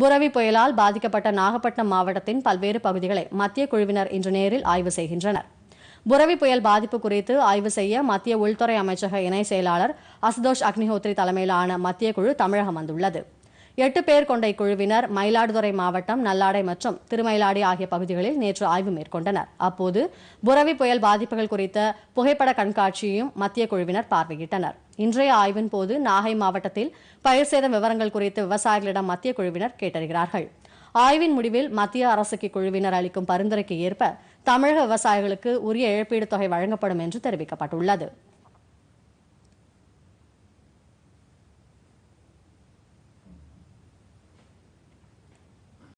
புரவி புயலால் பாதிக்கப்பட்ட நாகப்பட்டினம் மாவட்டத்தின் பல்வேறு பகுதிகளை மத்திய குழுவினர் இன்று நேரில் ஆய்வு செய்கின்றனர் புரவி புயல் பாதிப்பு குறித்து ஆய்வு செய்ய மத்திய உள்துறை அமைச்சக இணை செயலாளர் அசுதோஷ் அக்னிஹோத்ரி தலைமையிலான மத்திய குழு தமிழகம் வந்துள்ளது எட்டு பேர் கொண்ட இக்குழுவினர் மயிலாடுதுறை மாவட்டம் நல்லாடை மற்றும் திருமயிலாடி ஆகிய பகுதிகளில் நேற்று ஆய்வு மேற்கொண்டனர் அப்போது புரவி புயல் பாதிப்புகள் குறித்த புகைப்பட கண்காட்சியையும் மத்திய குழுவினர் பார்வையிட்டனர் இன்றைய ஆய்வின் போது நாகை மாவட்டத்தில் பயிர் சேதம் விவரங்கள் குறித்து விவசாயிகளிடம் மத்திய குழுவினர் கேட்டறிகிறார்கள் ஆய்வின் முடிவில் மத்திய அரசுக்கு குழுவினர் அளிக்கும் பரிந்துரைக்கு ஏற்ப தமிழக விவசாயிகளுக்கு உரிய இழப்பீடு தொகை வழங்கப்படும் என்று தெரிவிக்கப்பட்டுள்ளது